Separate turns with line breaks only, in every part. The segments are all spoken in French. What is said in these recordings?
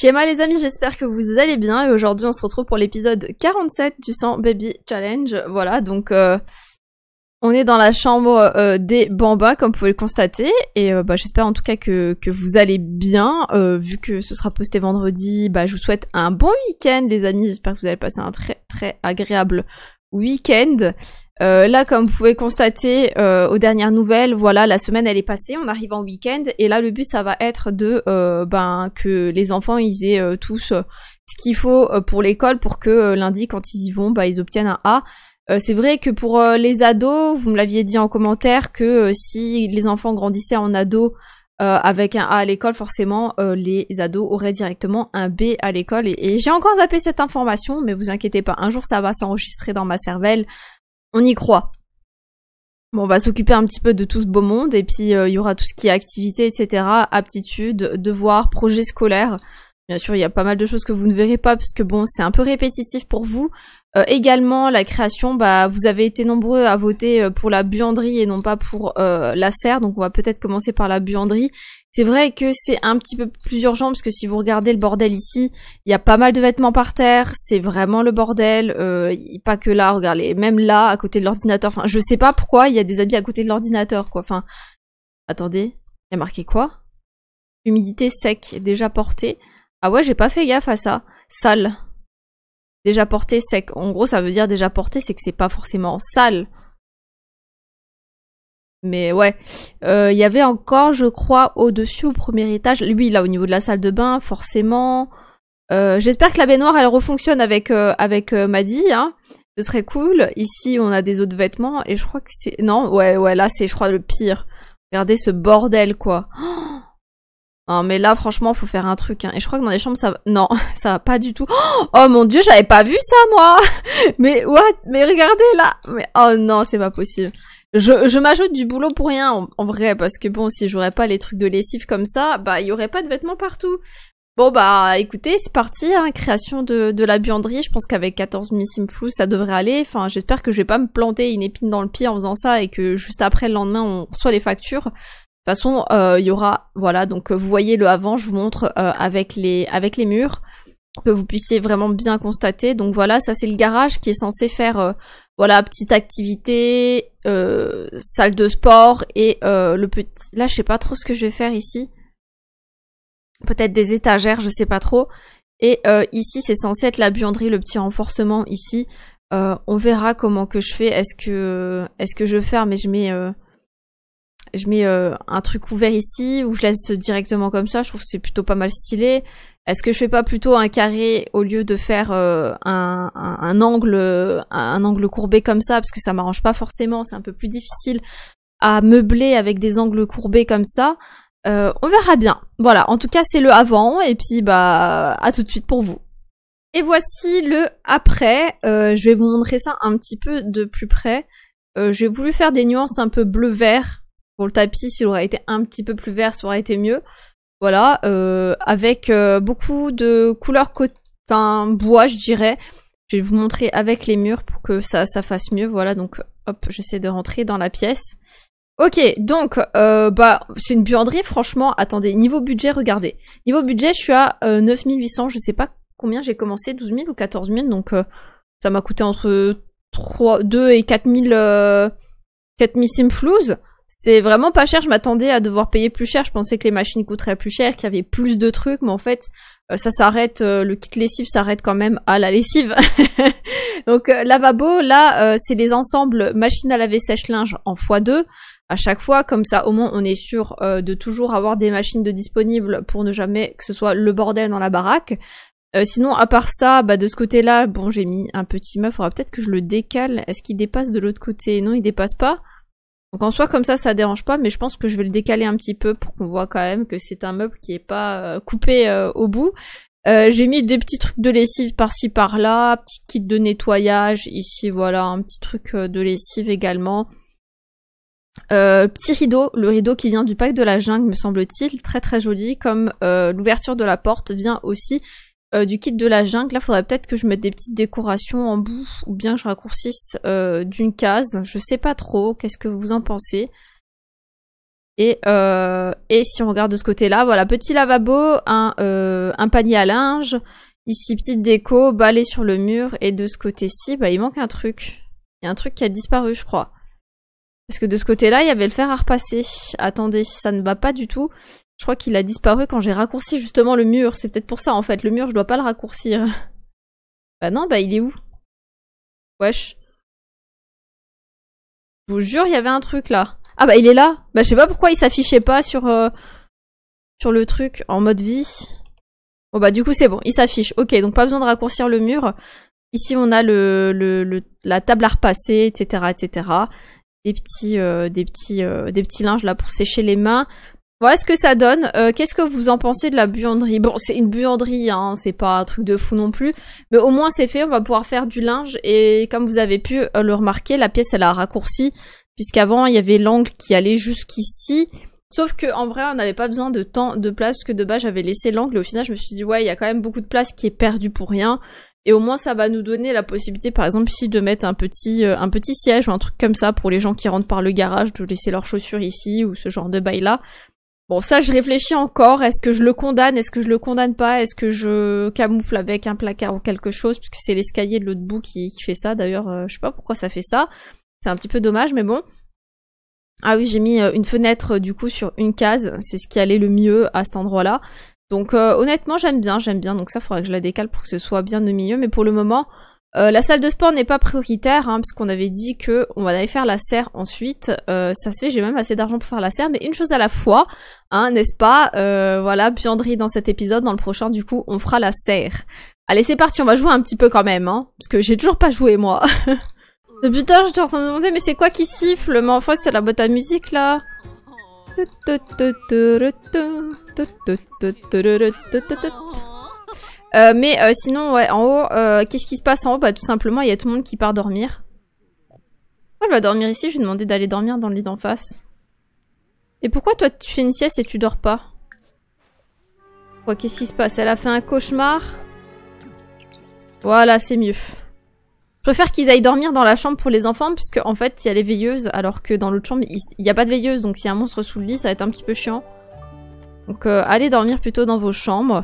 Shema les amis, j'espère que vous allez bien et aujourd'hui on se retrouve pour l'épisode 47 du 100 Baby Challenge. Voilà, donc euh, on est dans la chambre euh, des Bambas comme vous pouvez le constater et euh, bah, j'espère en tout cas que, que vous allez bien. vu que ce sera posté vendredi, bah, je vous souhaite un bon week-end les amis, j'espère que vous allez passer un très très agréable week-end. Euh, là, comme vous pouvez constater euh, aux dernières nouvelles, voilà, la semaine elle est passée, on arrive en week-end, et là le but ça va être de euh, ben que les enfants ils aient tous ce qu'il faut pour l'école pour que lundi quand ils y vont, bah ils obtiennent un A. C'est vrai que pour les ados, vous me l'aviez dit en commentaire que si les enfants grandissaient en ados avec un A à l'école, forcément les ados auraient directement un B à l'école. Et, et j'ai encore zappé cette information, mais vous inquiétez pas, un jour ça va s'enregistrer dans ma cervelle. On y croit. Bon, on va s'occuper un petit peu de tout ce beau monde et puis euh, il y aura tout ce qui est activité, etc. Aptitudes, devoirs, projets scolaires. Bien sûr, il y a pas mal de choses que vous ne verrez pas parce que bon, c'est un peu répétitif pour vous. Euh, également, la création, bah, vous avez été nombreux à voter euh, pour la buanderie et non pas pour la serre, donc on va peut-être commencer par la buanderie. C'est vrai que c'est un petit peu plus urgent parce que si vous regardez le bordel ici, il y a pas mal de vêtements par terre, c'est vraiment le bordel, euh, pas que là, regardez, même là, à côté de l'ordinateur, enfin je sais pas pourquoi il y a des habits à côté de l'ordinateur quoi, enfin... Attendez, il y a marqué quoi Humidité sec, déjà portée. Ah ouais, j'ai pas fait gaffe à ça. Sale. Déjà portée sec. En gros, ça veut dire déjà portée, c'est que c'est pas forcément sale. Mais ouais, il euh, y avait encore, je crois, au-dessus, au premier étage. Lui, là, au niveau de la salle de bain, forcément. Euh, j'espère que la baignoire, elle refonctionne avec euh, avec Maddy. Hein. Ce serait cool. Ici, on a des autres vêtements et je crois que c'est non. Ouais, ouais, là, c'est, je crois, le pire. Regardez ce bordel, quoi. non, mais là, franchement, il faut faire un truc. Hein. Et je crois que dans les chambres, ça, non, ça va pas du tout. Oh mon dieu, j'avais pas vu ça, moi. Mais what Mais regardez là. Mais oh non, c'est pas possible. Je, m'ajoute du boulot pour rien, en, vrai, parce que bon, si j'aurais pas les trucs de lessive comme ça, bah, il y aurait pas de vêtements partout. Bon, bah, écoutez, c'est parti, hein, création de, de la buanderie. Je pense qu'avec 14 000 Simfou, ça devrait aller. Enfin, j'espère que je vais pas me planter une épine dans le pied en faisant ça et que juste après, le lendemain, on reçoit les factures. De toute façon, euh, il y aura, voilà, donc vous voyez le avant, je vous montre euh, avec les avec les murs, que vous puissiez vraiment bien constater. Donc voilà, ça c'est le garage qui est censé faire euh, voilà, petite activité, euh, salle de sport et euh, le petit... Là, je sais pas trop ce que je vais faire ici. Peut-être des étagères, je sais pas trop. Et euh, ici, c'est censé être la buanderie, le petit renforcement ici. on verra comment que je fais. Est-ce que est-ce que je ferme et je mets je mets euh, un truc ouvert ici ou je laisse directement comme ça. Je trouve que c'est plutôt pas mal stylé. Est-ce que je fais pas plutôt un carré au lieu de faire euh, un, angle euh, un angle courbé comme ça parce que ça m'arrange pas forcément. C'est un peu plus difficile à meubler avec des angles courbés comme ça. on verra bien. Voilà. En tout cas, c'est le avant et puis bah à tout de suite pour vous. Et voici le après. je vais vous montrer ça un petit peu de plus près. Euh, j'ai voulu faire des nuances un peu bleu-vert pour le tapis, s'il aurait été un petit peu plus vert, ça aurait été mieux. Voilà, euh, avec euh, beaucoup de couleurs enfin, bois, je dirais. Je vais vous montrer avec les murs pour que ça, ça fasse mieux. Voilà, donc hop, j'essaie de rentrer dans la pièce. Ok, donc euh, bah c'est une buanderie, franchement. Attendez, niveau budget, regardez. Niveau budget, je suis à 9800, je sais pas combien j'ai commencé, 12 000 ou 14 000, donc ça m'a coûté entre 3, 2 et 4000 4000 4 c'est vraiment pas cher. Je m'attendais à devoir payer plus cher. Je pensais que les machines coûteraient plus cher, qu'il y avait plus de trucs, mais en fait, euh, ça s'arrête. Euh, le kit lessive s'arrête quand même à la lessive. Donc euh, lavabo, là, c'est les ensembles machine à laver sèche-linge en x2 à chaque fois, comme ça au moins on est sûr de toujours avoir des machines de disponibles pour ne jamais que ce soit le bordel dans la baraque. sinon, à part ça, bah, de ce côté-là, bon j'ai mis un petit meuf, faudra peut-être que je le décale. Est-ce qu'il dépasse de l'autre côté Non, il dépasse pas. Donc en soi comme ça ça dérange pas mais je pense que je vais le décaler un petit peu pour qu'on voit quand même que c'est un meuble qui est pas euh, coupé euh, au bout. Euh, j'ai mis des petits trucs de lessive par-ci par-là, petit kit de nettoyage ici voilà, un petit truc de lessive également. petit rideau, le rideau qui vient du pack de la jungle me semble-t-il, très très joli, comme l'ouverture de la porte vient aussi euh, du kit de la jungle, là faudrait peut-être que je mette des petites décorations en bout ou bien que je raccourcisse euh, d'une case. Je sais pas trop, qu'est-ce que vous en pensez et, euh, et si on regarde de ce côté-là, voilà, petit lavabo, un, euh, un panier à linge, ici petite déco, balai sur le mur, et de ce côté-ci, bah il manque un truc. Il y a un truc qui a disparu, je crois. Parce que de ce côté-là, il y avait le fer à repasser. Attendez, ça ne va pas du tout. Je crois qu'il a disparu quand j'ai raccourci justement le mur. C'est peut-être pour ça en fait. Le mur, je dois pas le raccourcir. bah non, bah il est où Wesh. Je vous jure, il y avait un truc là. Ah bah il est là. Bah je sais pas pourquoi il s'affichait pas sur euh, sur le truc en mode vie. Bon bah du coup c'est bon, il s'affiche. Ok, donc pas besoin de raccourcir le mur. Ici on a le, le, la table à repasser, etc., etc. Des petits euh, des petits euh, des petits linges là pour sécher les mains. Voilà ce que ça donne. Euh, qu'est-ce que vous en pensez de la buanderie Bon, c'est une buanderie, hein, c'est pas un truc de fou non plus. Mais au moins c'est fait, on va pouvoir faire du linge. Et comme vous avez pu euh, le remarquer, la pièce elle a raccourci. Puisqu'avant il y avait l'angle qui allait jusqu'ici. Sauf que en vrai on n'avait pas besoin de tant de place parce que de base j'avais laissé l'angle. Et au final je me suis dit ouais il y a quand même beaucoup de place qui est perdue pour rien. Et au moins ça va nous donner la possibilité par exemple ici de mettre un petit, euh, un petit siège ou un truc comme ça pour les gens qui rentrent par le garage de laisser leurs chaussures ici ou ce genre de bail là. Bon, ça, je réfléchis encore. Est-ce que je le condamne Est-ce que je le condamne pas Est-ce que je camoufle avec un placard ou quelque chose Puisque c'est l'escalier de l'autre bout qui, fait ça. D'ailleurs, euh, je sais pas pourquoi ça fait ça. C'est un petit peu dommage, mais bon. Ah oui, j'ai mis euh, une fenêtre du coup sur une case. C'est ce qui allait le mieux à cet endroit-là. Donc euh, honnêtement, j'aime bien, j'aime bien. Donc ça, faudrait que je la décale pour que ce soit bien au milieu. Mais pour le moment, la salle de sport n'est pas prioritaire, hein, parce qu'on avait dit que on va aller faire la serre ensuite. ça se fait, j'ai même assez d'argent pour faire la serre, mais une chose à la fois, n'est-ce pas euh, Voilà, buanderie dans cet épisode, dans le prochain, du coup, on fera la serre. Allez, c'est parti, on va jouer un petit peu quand même, hein, parce que j'ai toujours pas joué, moi. Putain, je te en train de me demander, mais c'est quoi qui siffle Mais enfin, c'est la boîte à musique, là euh, mais euh, sinon, ouais, en haut, euh, qu'est-ce qui se passe en haut Bah tout simplement, il y a tout le monde qui part dormir. Pourquoi elle va dormir ici, je ai demandé d'aller dormir dans le lit d'en face. Et pourquoi toi tu fais une sieste et tu dors pas Quoi qu'est-ce qui se passe Elle a fait un cauchemar Voilà, c'est mieux. Je préfère qu'ils aillent dormir dans la chambre pour les enfants, puisque en fait, il y a les veilleuses, alors que dans l'autre chambre, il n'y a pas de veilleuse, donc s'il y a un monstre sous le lit, ça va être un petit peu chiant. Donc allez dormir plutôt dans vos chambres.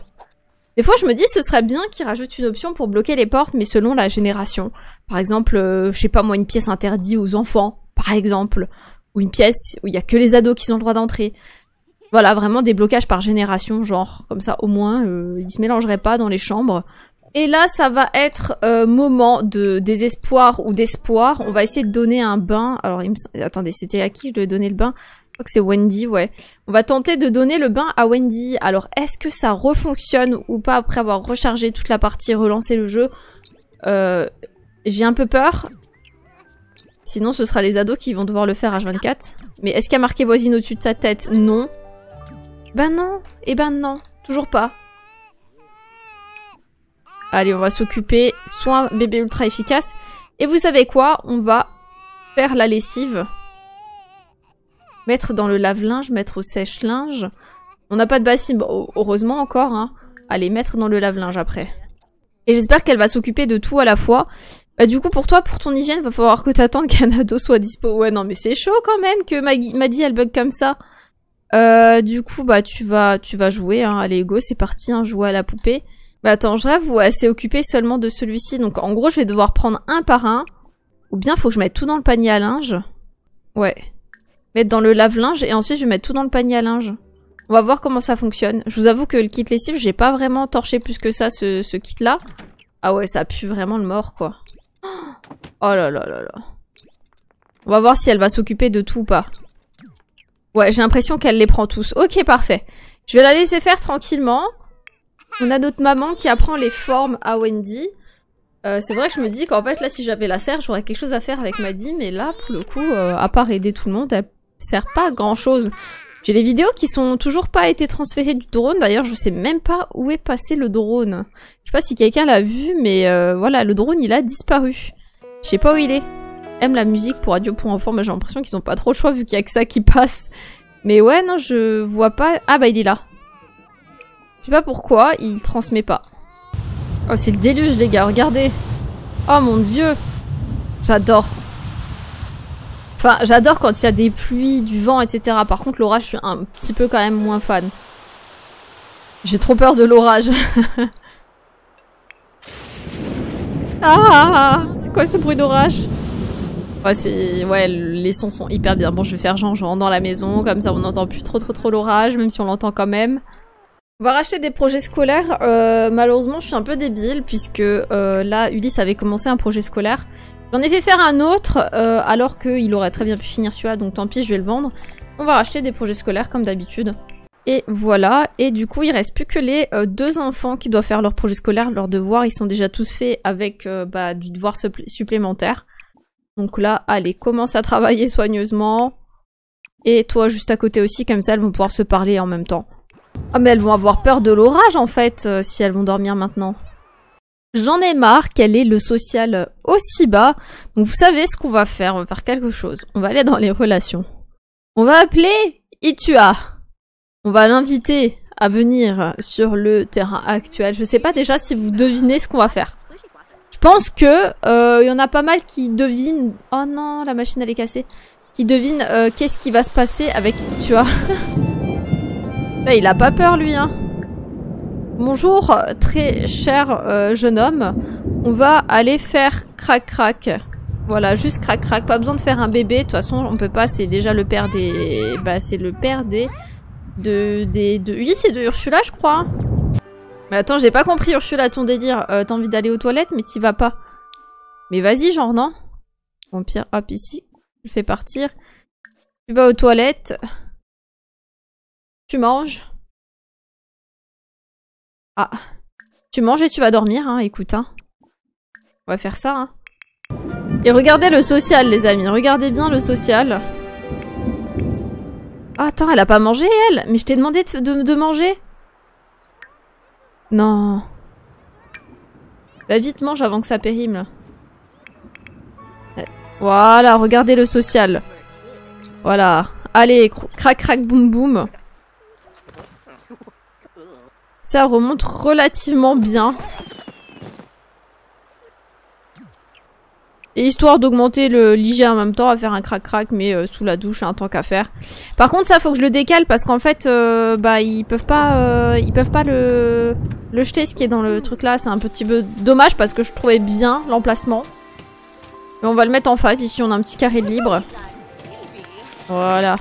Des fois, je me dis, ce serait bien qu'ils rajoutent une option pour bloquer les portes, mais selon la génération. Par exemple, euh, je sais pas moi, une pièce interdite aux enfants, par exemple, ou une pièce où il y a que les ados qui ont le droit d'entrer. Voilà, vraiment des blocages par génération, genre comme ça, au moins, euh, ils se mélangeraient pas dans les chambres. Et là, ça va être euh, moment de désespoir ou d'espoir. On va essayer de donner un bain. Alors, il me... attendez, c'était à qui je devais donner le bain je crois que c'est Wendy, ouais. On va tenter de donner le bain à Wendy. Alors, est-ce que ça refonctionne ou pas après avoir rechargé toute la partie, relancé le jeu euh, J'ai un peu peur. Sinon, ce sera les ados qui vont devoir le faire H24. Mais est-ce qu'il y a marqué voisine au-dessus de sa tête Non. Ben non et eh ben non Toujours pas. Allez, on va s'occuper. Soin bébé ultra efficace. Et vous savez quoi On va faire la lessive mettre dans le lave-linge, mettre au sèche-linge. On n'a pas de bassine, heureusement encore, hein. Allez, mettre dans le lave-linge après. Et j'espère qu'elle va s'occuper de tout à la fois. Bah du coup, pour toi, pour ton hygiène, va falloir que t'attends ado soit dispo. Ouais, non, mais c'est chaud quand même que Maggie, Maddy, elle bug comme ça. Euh, du coup, bah tu vas, tu vas jouer, hein. Allez, go, c'est parti, hein. jouer à la poupée. Bah attends, je rêve ou elle s'est occupée seulement de celui-ci. Donc en gros, je vais devoir prendre un par un. Ou bien faut que je mette tout dans le panier à linge. Ouais mettre dans le lave-linge et ensuite je vais mettre tout dans le panier à linge. On va voir comment ça fonctionne. Je vous avoue que le kit lessive, j'ai pas vraiment torché plus que ça ce, kit-là. Ah ouais, ça pue vraiment le mort, quoi. Oh là là là là. On va voir si elle va s'occuper de tout ou pas. Ouais, j'ai l'impression qu'elle les prend tous. Ok, parfait. Je vais la laisser faire tranquillement. On a notre maman qui apprend les formes à Wendy. Euh, c'est vrai que je me dis qu'en fait, là, si j'avais la serre, j'aurais quelque chose à faire avec Maddy, mais là, pour le coup, euh, à part aider tout le monde, elle sert pas à grand chose. J'ai les vidéos qui sont toujours pas été transférées du drone. D'ailleurs, je sais même pas où est passé le drone. Je sais pas si quelqu'un l'a vu, mais euh, voilà, le drone, il a disparu. Je sais pas où il est. Aime la musique pour Radio pour Enfants, mais j'ai l'impression qu'ils ont pas trop le choix vu qu'il y a que ça qui passe. Mais ouais, non, je vois pas... Ah bah, il est là. Je sais pas pourquoi, il transmet pas. Oh, c'est le déluge, les gars, regardez. Oh mon dieu. J'adore j'adore quand il y a des pluies, du vent, etc. Par contre, l'orage, je suis un petit peu quand même moins fan. J'ai trop peur de l'orage. ah C'est quoi ce bruit d'orage Ouais, les sons sont hyper bien. Bon, je vais faire genre, je dans la maison, comme ça on n'entend plus trop trop trop l'orage, même si on l'entend quand même. On va racheter des projets scolaires. Euh, malheureusement, je suis un peu débile puisque euh, là, Ulysse avait commencé un projet scolaire. J'en ai fait faire un autre, euh, alors qu'il aurait très bien pu finir celui-là, donc tant pis, je vais le vendre. On va racheter des projets scolaires comme d'habitude. Et voilà, et du coup il reste plus que les euh, deux enfants qui doivent faire leur projet scolaire, leurs devoirs, ils sont déjà tous faits avec euh, bah, du devoir supplémentaire. Donc là, allez, commence à travailler soigneusement. Et toi juste à côté aussi, comme ça elles vont pouvoir se parler en même temps. Ah mais elles vont avoir peur de l'orage en fait, si elles vont dormir maintenant. J'en ai marre quel est le social aussi bas. Donc vous savez ce qu'on va faire, on va faire quelque chose. On va aller dans les relations. On va appeler Itua. On va l'inviter à venir sur le terrain actuel. Je sais pas déjà si vous devinez ce qu'on va faire. Je pense que euh, il y en a pas mal qui devinent. Oh non, la machine elle est cassée. Qui devinent euh, qu'est-ce qui va se passer avec Itua. il a pas peur lui hein. Bonjour, très cher euh, jeune homme. On va aller faire crac-crac. Voilà, juste crac-crac. Pas besoin de faire un bébé. De toute façon, on peut pas. C'est déjà le père des... Bah, c'est le père des... De... Des... De... Oui, c'est de Ursula, je crois. Mais attends, j'ai pas compris, Ursula, ton délire. Euh, t'as envie d'aller aux toilettes, mais t'y vas pas. Mais vas-y, genre, non Bon, pire, hop, ici. Je fais partir. Tu vas aux toilettes. Tu manges. Ah. Tu manges et tu vas dormir, hein, écoute, hein. On va faire ça, hein. Et regardez le social, les amis. Regardez bien le social. Ah, attends, elle a pas mangé, elle Mais je t'ai demandé de, manger. Non. Bah vite, mange avant que ça périme, Voilà, regardez le social. Voilà. Allez, crac crac boum boum. Ça remonte relativement bien. Et histoire d'augmenter le l'IG en même temps, à faire un crac-crac, mais euh, sous la douche, un hein, temps tant qu'à faire. Par contre, ça, faut que je le décale, parce qu'en fait, euh, bah, ils peuvent pas, euh, ils peuvent pas le, le jeter, ce qui est dans le truc là. C'est un petit peu dommage, parce que je trouvais bien l'emplacement. Mais on va le mettre en face, ici, on a un petit carré de libre. Voilà.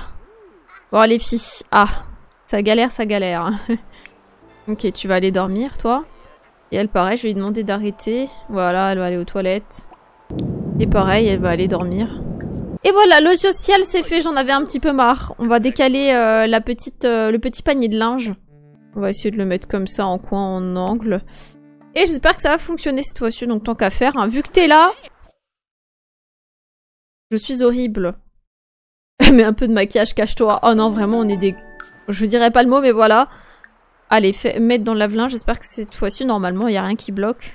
Bon, les filles. Ah, ça galère, ça galère. Ok, tu vas aller dormir, toi. Et elle, pareil, je lui lui demandé d'arrêter. Voilà, elle va aller aux toilettes. Et pareil, elle va aller dormir. Et voilà, le social c'est fait, j'en avais un petit peu marre. On va décaler euh, la petite, euh, le petit panier de linge. On va essayer de le mettre comme ça en coin, en angle. Et j'espère que ça va fonctionner cette fois-ci, donc tant qu'à faire. Hein. Vu que t'es là... Je suis horrible. mais un peu de maquillage, cache-toi. Oh non, vraiment, on est des... Je dirais pas le mot, mais voilà. Allez, mettre dans l'avelin. J'espère que cette fois-ci, normalement, il n'y a rien qui bloque.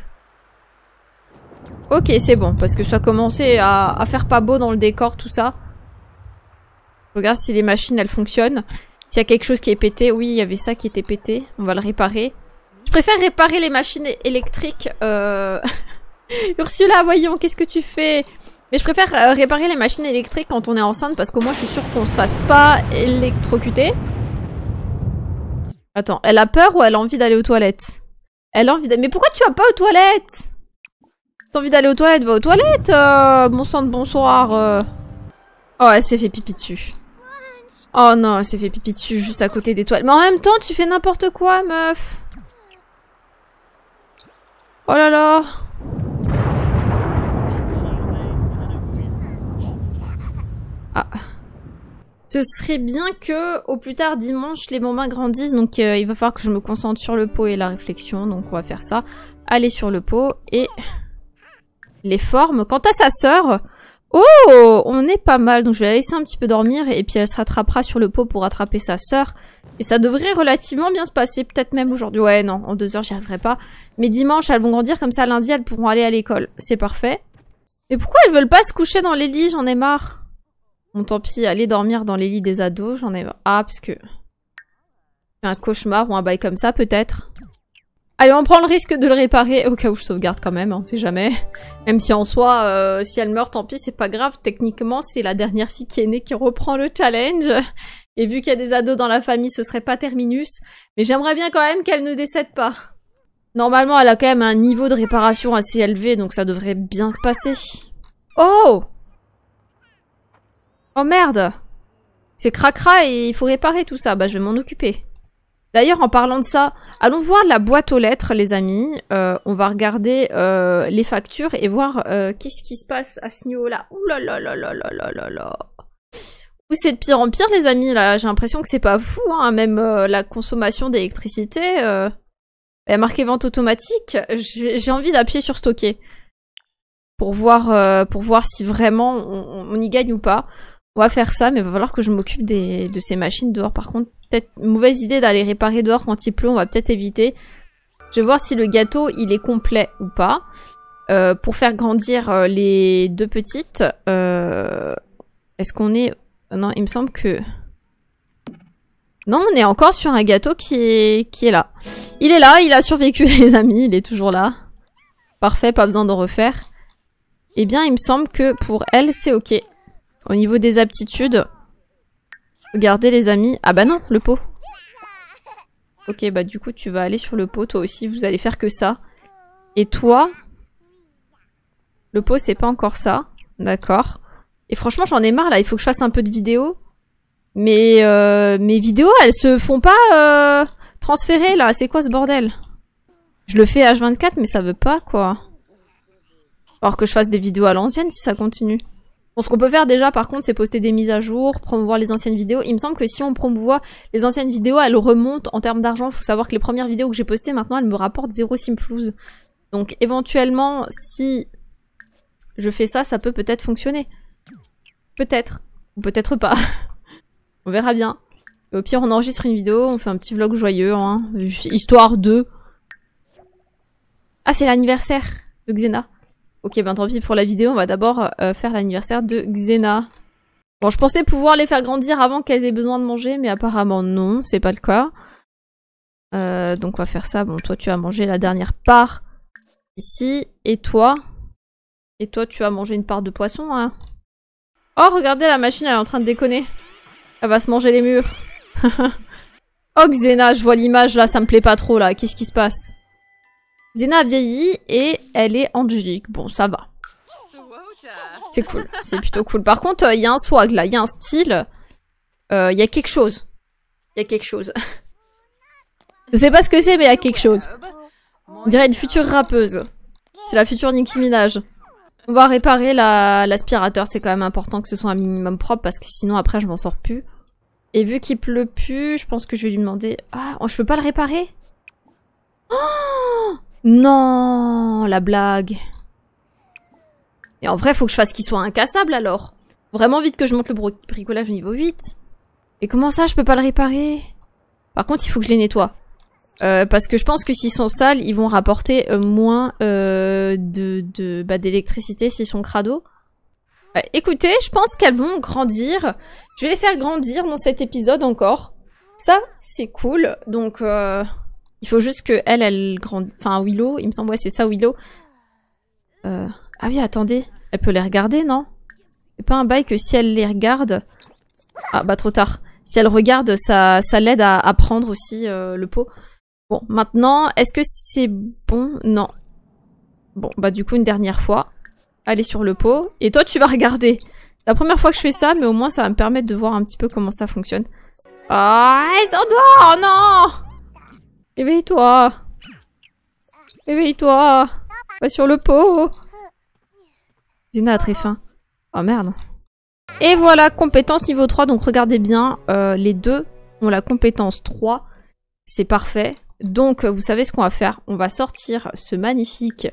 Ok, c'est bon. Parce que ça a à, à faire pas beau dans le décor, tout ça. regarde si les machines, elles fonctionnent. S'il y a quelque chose qui est pété. Oui, il y avait ça qui était pété. On va le réparer. Je préfère réparer les machines électriques. Euh, Ursula, voyons, qu'est-ce que tu fais mais je préfère euh, réparer les machines électriques quand on est enceinte parce que moi, je suis sûre qu'on se fasse pas électrocuter. Attends, elle a peur ou elle a envie d'aller aux toilettes Elle a envie d'aller... Mais pourquoi tu vas pas aux toilettes T'as envie d'aller aux toilettes Va aux toilettes Bon euh, sang de bonsoir euh. Oh, elle s'est fait pipi dessus. Oh non, elle s'est fait pipi dessus juste à côté des toilettes. Mais en même temps, tu fais n'importe quoi, meuf Oh là là Ah ce serait bien que au plus tard dimanche les moments grandissent donc euh, il va falloir que je me concentre sur le pot et la réflexion donc on va faire ça aller sur le pot et les formes quant à sa sœur oh on est pas mal donc je vais la laisser un petit peu dormir et puis elle se rattrapera sur le pot pour attraper sa sœur et ça devrait relativement bien se passer peut-être même aujourd'hui ouais non en deux heures j'y arriverai pas mais dimanche elles vont grandir comme ça lundi elles pourront aller à l'école c'est parfait mais pourquoi elles veulent pas se coucher dans les lits j'en ai marre Bon, tant pis, aller dormir dans les lits des ados, j'en ai... Ah, parce que... Un cauchemar ou un bail comme ça, peut-être Allez, on prend le risque de le réparer, au cas où je sauvegarde quand même, hein, on sait jamais. Même si en soi, euh, si elle meurt, tant pis, c'est pas grave. Techniquement, c'est la dernière fille qui est née qui reprend le challenge. Et vu qu'il y a des ados dans la famille, ce serait pas terminus. Mais j'aimerais bien quand même qu'elle ne décède pas. Normalement, elle a quand même un niveau de réparation assez élevé, donc ça devrait bien se passer. Oh Oh merde C'est cracra et il faut réparer tout ça. Bah je vais m'en occuper. D'ailleurs, en parlant de ça, allons voir la boîte aux lettres, les amis. Euh, on va regarder euh, les factures et voir euh, qu'est-ce qui se passe à ce niveau-là. Ouh là là là là là là là là c'est de pire en pire, les amis. Là, j'ai l'impression que c'est pas fou. Hein. Même la consommation d'électricité, a marqué vente automatique. J'ai envie d'appuyer sur stocker pour voir pour voir si vraiment on y gagne ou pas. On va faire ça, mais va falloir que je m'occupe des... de ces machines dehors. Par contre, peut-être mauvaise idée d'aller réparer dehors quand il pleut, on va peut-être éviter. Je vais voir si le gâteau, il est complet ou pas. Euh, pour faire grandir euh, les deux petites, euh, est-ce qu'on est... Non, il me semble que... Non, on est encore sur un gâteau qui est, qui est là. Il est là, il a survécu les amis, il est toujours là. Parfait, pas besoin de refaire. Eh bien, il me semble que pour elle, c'est ok. Au niveau des aptitudes, regardez les amis. Ah bah non, le pot. Ok, bah du coup, tu vas aller sur le pot, toi aussi, vous allez faire que ça. Et toi, le pot, c'est pas encore ça. D'accord. Et franchement, j'en ai marre, là. Il faut que je fasse un peu de vidéos. Mais euh, mes vidéos, elles se font pas euh, transférer, là. C'est quoi ce bordel Je le fais H24, mais ça veut pas, quoi. Alors que je fasse des vidéos à l'ancienne si ça continue. Bon, ce qu'on peut faire déjà, par contre, c'est poster des mises à jour, promouvoir les anciennes vidéos. Il me semble que si on promouvoit les anciennes vidéos, elles remontent en termes d'argent. Il Faut savoir que les premières vidéos que j'ai postées, maintenant, elles me rapportent zéro simflouz. Donc, éventuellement, si je fais ça, ça peut peut-être fonctionner. Peut-être. Ou peut-être pas. on verra bien. Au pire, on enregistre une vidéo, on fait un petit vlog joyeux, hein, histoire de... Ah, c'est l'anniversaire de Xena. Ok, ben tant pis pour la vidéo, on va d'abord euh, faire l'anniversaire de Xena. Bon, je pensais pouvoir les faire grandir avant qu'elles aient besoin de manger, mais apparemment non, c'est pas le cas. Euh, donc on va faire ça. Bon, toi tu as mangé la dernière part ici, et toi Et toi tu as mangé une part de poisson, hein Oh, regardez, la machine elle est en train de déconner. Elle va se manger les murs. oh Xena, je vois l'image là, ça me plaît pas trop là. Qu'est-ce qui se passe Zena a vieilli et elle est angélique. Bon, ça va. C'est cool. C'est plutôt cool. Par contre, euh, il y a un swag là, il y a un style. Euh, il y a quelque chose. Il y a quelque chose. Je sais pas ce que c'est, mais il y a quelque chose. On dirait une future rappeuse. C'est la future Nicki Minaj. On va réparer l'aspirateur. C'est quand même important que ce soit un minimum propre parce que sinon après je m'en sors plus. Et vu qu'il pleut plus, je pense que je vais lui demander... Ah, oh, je peux pas le réparer oh non, la blague. Et en vrai, faut que je fasse qu'ils soit incassables, alors. Vraiment vite que je monte le bricolage au niveau 8. Et comment ça, je peux pas le réparer Par contre, il faut que je les nettoie. Euh, parce que je pense que s'ils sont sales, ils vont rapporter euh, moins euh, de, de bah, d'électricité s'ils sont crado. écoutez, je pense qu'elles vont grandir. Je vais les faire grandir dans cet épisode encore. Ça, c'est cool. Donc, il faut juste que elle, elle grande. Enfin, Willow, il me semble, ouais, c'est ça, Willow. Euh... Ah oui, attendez. Elle peut les regarder, non C'est pas un bail que si elle les regarde... Ah bah trop tard. Si elle regarde, ça, ça l'aide à, prendre aussi euh, le pot. Bon, maintenant, est-ce que c'est bon Non. Bon, bah du coup, une dernière fois. Allez sur le pot. Et toi, tu vas regarder. C'est La première fois que je fais ça, mais au moins, ça va me permettre de voir un petit peu comment ça fonctionne. Ah, elle s'endort oh Non Éveille-toi Éveille-toi Va sur le pot Zina a très faim. Oh merde. Et voilà, compétence niveau 3. Donc regardez bien, euh, les deux ont la compétence 3. C'est parfait. Donc euh, vous savez ce qu'on va faire. On va sortir ce magnifique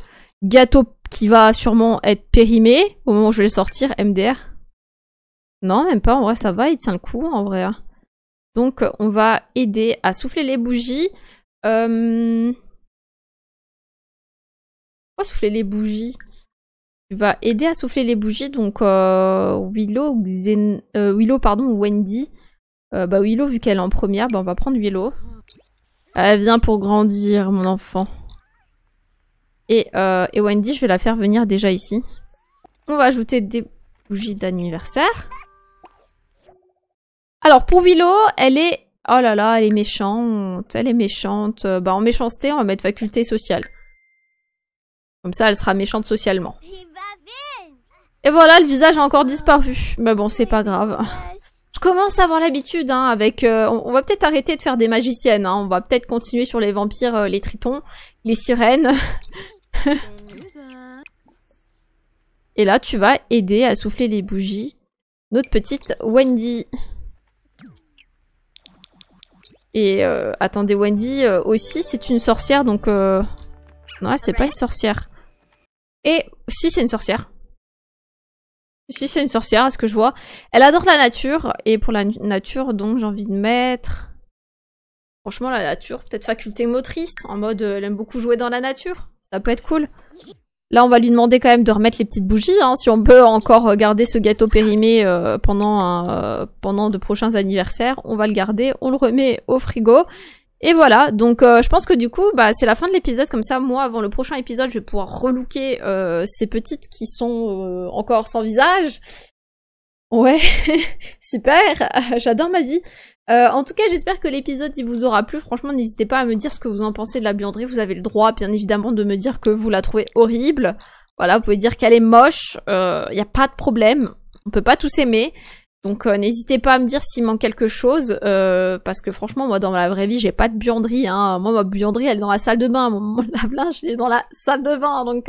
gâteau qui va sûrement être périmé au moment où je vais le sortir, MDR. Non, même pas, en vrai ça va, il tient le coup en vrai. Hein. Donc euh, on va aider à souffler les bougies. Pourquoi euh, souffler les bougies Tu vas aider à souffler les bougies, donc euh, Willow, euh, Willow pardon, ou Wendy. bah Willow, vu qu'elle est en première, bah on va prendre Willow. Elle vient pour grandir, mon enfant. Et, et Wendy, je vais la faire venir déjà ici. On va ajouter des bougies d'anniversaire. Alors pour Willow, elle est oh là là, elle est méchante, elle est méchante. Euh, bah en méchanceté, on va mettre faculté sociale. Comme ça, elle sera méchante socialement. Et voilà, le visage a encore disparu. Mais bah bon, c'est pas grave. Je commence à avoir l'habitude, hein, avec... Euh, on, va peut-être arrêter de faire des magiciennes, hein. On va peut-être continuer sur les vampires, euh, les tritons, les sirènes. Et là, tu vas aider à souffler les bougies. Notre petite Wendy. Et euh, attendez, Wendy euh, aussi, c'est une sorcière, donc... Euh, non, c'est pas une sorcière. Et si c'est une sorcière. Si c'est une sorcière, à ce que je vois. Elle adore la nature, et pour la nature, donc j'ai envie de mettre... Franchement, la nature, peut-être faculté motrice, en mode elle aime beaucoup jouer dans la nature. Ça peut être cool. Là, on va lui demander quand même de remettre les petites bougies, hein, si on peut encore garder ce gâteau périmé euh, pendant euh, pendant de prochains anniversaires. On va le garder, on le remet au frigo. Et voilà, donc euh, je pense que du coup, bah, c'est la fin de l'épisode, comme ça, moi, avant le prochain épisode, je vais pouvoir relooker ces petites qui sont encore sans visage. Ouais, super, j'adore ma vie. Euh, en tout cas, j'espère que l'épisode il vous aura plu. Franchement, n'hésitez pas à me dire ce que vous en pensez de la buanderie. Vous avez le droit, bien évidemment, de me dire que vous la trouvez horrible. Voilà, vous pouvez dire qu'elle est moche. Il euh, n'y a pas de problème. On peut pas tous aimer. Donc euh, n'hésitez pas à me dire s'il manque quelque chose, parce que franchement, moi dans la vraie vie, j'ai pas de buanderie. Hein. Moi, ma buanderie, elle est dans la salle de bain. Mon, lave-linge, est dans la salle de bain. Donc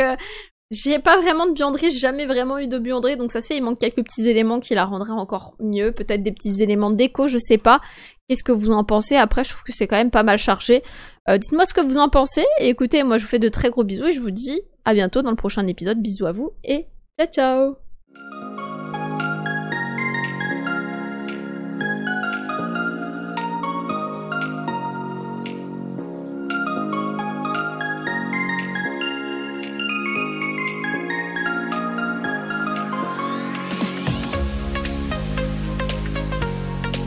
j'ai pas vraiment de buanderie, j'ai jamais vraiment eu de buanderie, donc ça se fait, il manque quelques petits éléments qui la rendraient encore mieux, peut-être des petits éléments de déco, je sais pas. Qu'est-ce que vous en pensez Après, je trouve que c'est quand même pas mal chargé. Euh, dites-moi ce que vous en pensez, et écoutez, moi je vous fais de très gros bisous, et je vous dis à bientôt dans le prochain épisode. Bisous à vous, et ciao ciao